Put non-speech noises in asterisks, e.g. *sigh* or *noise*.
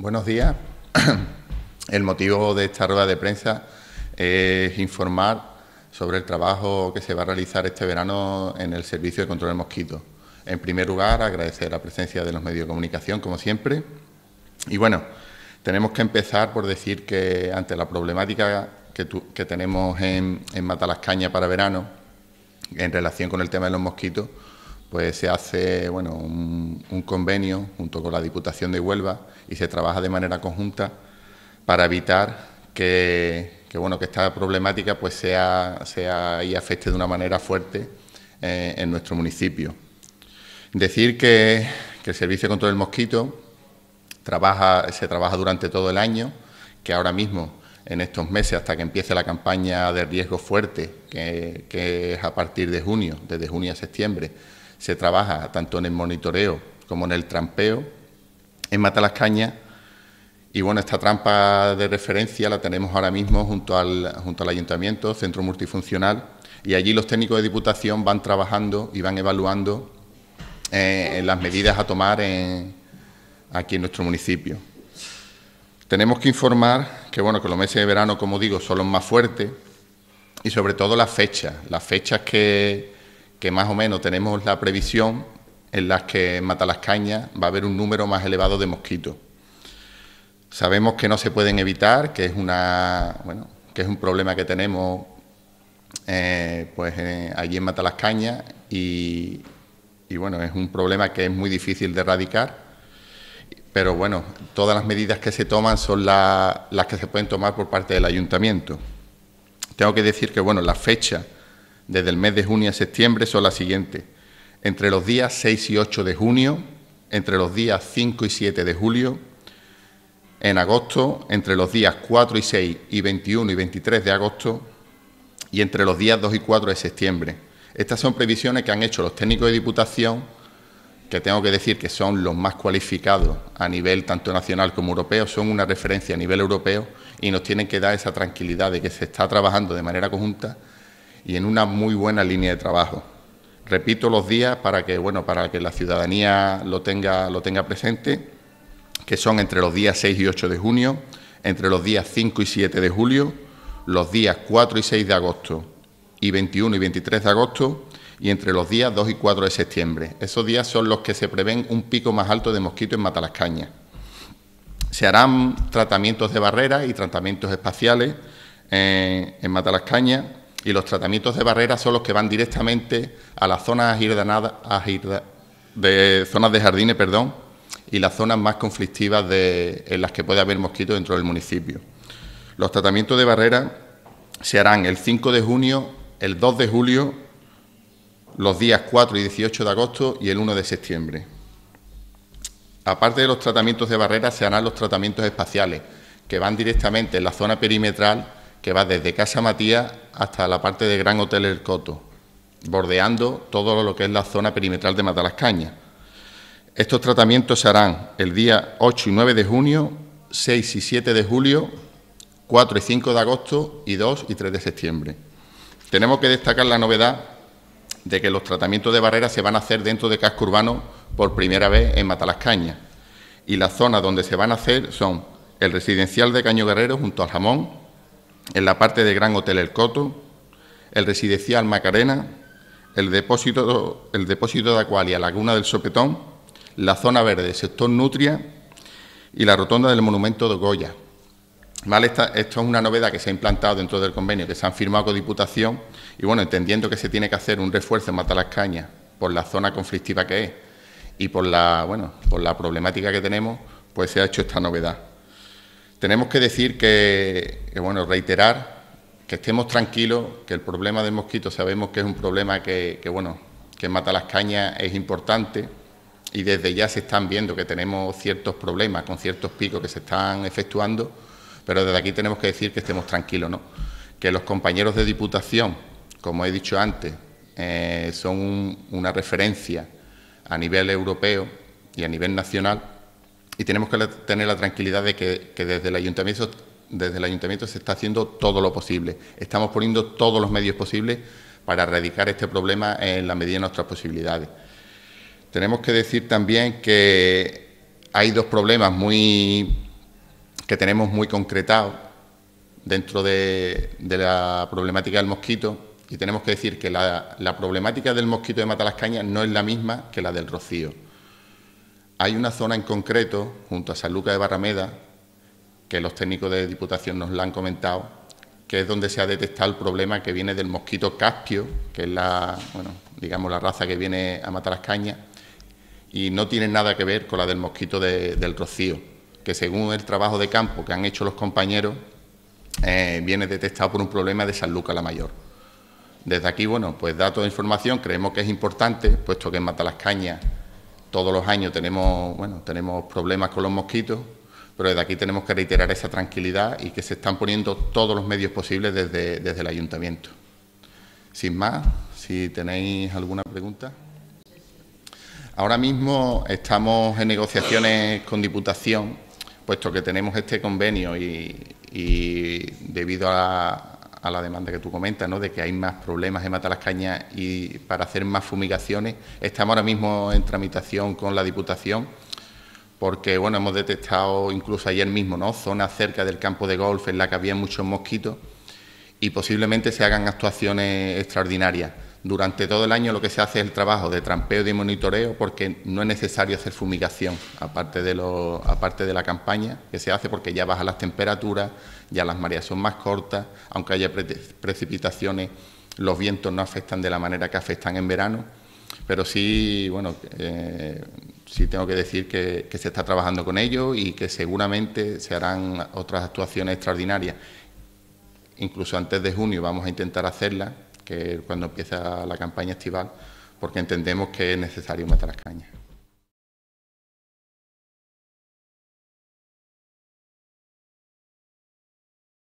Buenos días. *clears throat* El motivo de esta rueda de prensa es informar sobre el trabajo que se va a realizar este verano en el Servicio de Control de Mosquitos. En primer lugar, agradecer la presencia de los medios de comunicación, como siempre. Y bueno, tenemos que empezar por decir que ante la problemática que, tenemos en, en Matalascaña para verano, en relación con el tema de los mosquitos, pues se hace bueno, un, convenio junto con la Diputación de Huelva y se trabaja de manera conjunta para evitar que, bueno, que esta problemática pues sea, sea y afecte de una manera fuerte eh, en nuestro municipio. Decir que, el Servicio de Control del Mosquito trabaja, se trabaja durante todo el año, que ahora mismo, en estos meses, hasta que empiece la campaña de riesgo fuerte, que es a partir de junio, desde junio a septiembre, se trabaja tanto en el monitoreo como en el trampeo en Matalascaña. Cañas. Y bueno, esta trampa de referencia la tenemos ahora mismo junto al, junto al ayuntamiento, centro multifuncional, y allí los técnicos de diputación van trabajando y van evaluando eh, las medidas a tomar aquí en nuestro municipio. Tenemos que informar que, bueno, que los meses de verano, como digo, son los más fuertes y sobre todo las fechas, las fechas que, que más o menos tenemos la previsión en las que en Matalascaña va a haber un número más elevado de mosquitos. Sabemos que no se pueden evitar, que es una bueno, que es un problema que tenemos eh, pues eh, allí en Matalascaña y, y bueno, es un problema que es muy difícil de erradicar pero bueno, todas las medidas que se toman son las que se pueden tomar por parte del ayuntamiento. Tengo que decir que bueno, la fecha desde el mes de junio a septiembre son las siguientes. Entre los días 6 y 8 de junio, entre los días 5 y 7 de julio, en agosto, entre los días 4 y 6 y 21 y 23 de agosto, y entre los días 2 y 4 de septiembre. Estas son previsiones que han hecho los técnicos de Diputación, que tengo que decir que son los más cualificados a nivel tanto nacional como europeo, son una referencia a nivel europeo y nos tienen que dar esa tranquilidad de que se está trabajando de manera conjunta y en una muy buena línea de trabajo. Repito los días para que, bueno, para que la ciudadanía lo tenga, lo tenga presente, que son entre los días 6 y 8 de junio, entre los días 5 y 7 de julio, los días 4 y 6 de agosto y 21 y 23 de agosto y entre los días 2 y 4 de septiembre. Esos días son los que se prevén un pico más alto de mosquito en Matalascaña... Se harán tratamientos de barreras y tratamientos espaciales eh, en Matalascaña... Y los tratamientos de barrera son los que van directamente a las zonas de zonas de jardines, perdón, y las zonas más conflictivas de, en las que puede haber mosquitos dentro del municipio. Los tratamientos de barrera se harán el 5 de junio, el 2 de julio, los días 4 y 18 de agosto y el 1 de septiembre. Aparte de los tratamientos de barrera, se harán los tratamientos espaciales, que van directamente en la zona perimetral, que va desde Casa Matías hasta la parte de Gran Hotel El Coto, bordeando todo lo que es la zona perimetral de Matalascaña. Estos tratamientos se harán el día 8 y 9 de junio, 6 y 7 de julio, 4 y 5 de agosto y 2 y 3 de septiembre. Tenemos que destacar la novedad de que los tratamientos de barrera se van a hacer dentro de casco urbano por primera vez en Matalascaña. Y las zonas donde se van a hacer son el residencial de Caño Guerrero junto al Jamón, en la parte de Gran Hotel El Coto, el residencial Macarena, el depósito, el depósito de Acualia, Laguna del Sopetón, la zona verde, sector Nutria y la rotonda del Monumento de Goya. ¿Vale? esto es una novedad que se ha implantado dentro del convenio, que se han firmado con Diputación y, bueno, entendiendo que se tiene que hacer un refuerzo en Matalascaña por la zona conflictiva que es y por la, bueno, por la problemática que tenemos, pues se ha hecho esta novedad. Tenemos que decir que, bueno, reiterar que estemos tranquilos, que el problema de mosquito sabemos que es un problema que, bueno, que mata las cañas es importante y desde ya se están viendo que tenemos ciertos problemas con ciertos picos que se están efectuando, pero desde aquí tenemos que decir que estemos tranquilos, ¿no? Que los compañeros de Diputación, como he dicho antes, eh, son una referencia a nivel europeo y a nivel nacional y tenemos que tener la tranquilidad de que, desde el ayuntamiento se está haciendo todo lo posible. Estamos poniendo todos los medios posibles para erradicar este problema en la medida de nuestras posibilidades. Tenemos que decir también que hay dos problemas muy que tenemos muy concretados dentro de, la problemática del mosquito y tenemos que decir que la, la problemática del mosquito de Matalascaña no es la misma que la del rocío hay una zona en concreto, junto a San Luca de Barrameda, que los técnicos de Diputación nos la han comentado, que es donde se ha detectado el problema que viene del mosquito caspio, que es la, bueno, digamos, la raza que viene a matar las cañas, y no tiene nada que ver con la del mosquito del rocío, que según el trabajo de campo que han hecho los compañeros, eh, viene detectado por un problema de San Luca la Mayor. Desde aquí, bueno, pues datos de información creemos que es importante, puesto que en cañas todos los años tenemos, bueno, tenemos problemas con los mosquitos, pero desde aquí tenemos que reiterar esa tranquilidad y que se están poniendo todos los medios posibles desde, el ayuntamiento. Sin más, si tenéis alguna pregunta. Ahora mismo estamos en negociaciones con Diputación, puesto que tenemos este convenio y, y debido a, a la demanda que tú comentas, ¿no? de que hay más problemas en cañas y para hacer más fumigaciones. Estamos ahora mismo en tramitación con la Diputación porque bueno, hemos detectado incluso ayer mismo ¿no? zonas cerca del campo de golf en la que había muchos mosquitos y posiblemente se hagan actuaciones extraordinarias. Durante todo el año lo que se hace es el trabajo de trampeo y de monitoreo porque no es necesario hacer fumigación, aparte de, lo, aparte de la campaña que se hace porque ya bajan las temperaturas, ya las mareas son más cortas, aunque haya precipitaciones, los vientos no afectan de la manera que afectan en verano, pero sí, bueno, eh, sí tengo que decir que, se está trabajando con ello y que seguramente se harán otras actuaciones extraordinarias. Incluso antes de junio vamos a intentar hacerlas, que es cuando empieza la campaña estival, porque entendemos que es necesario matar las cañas.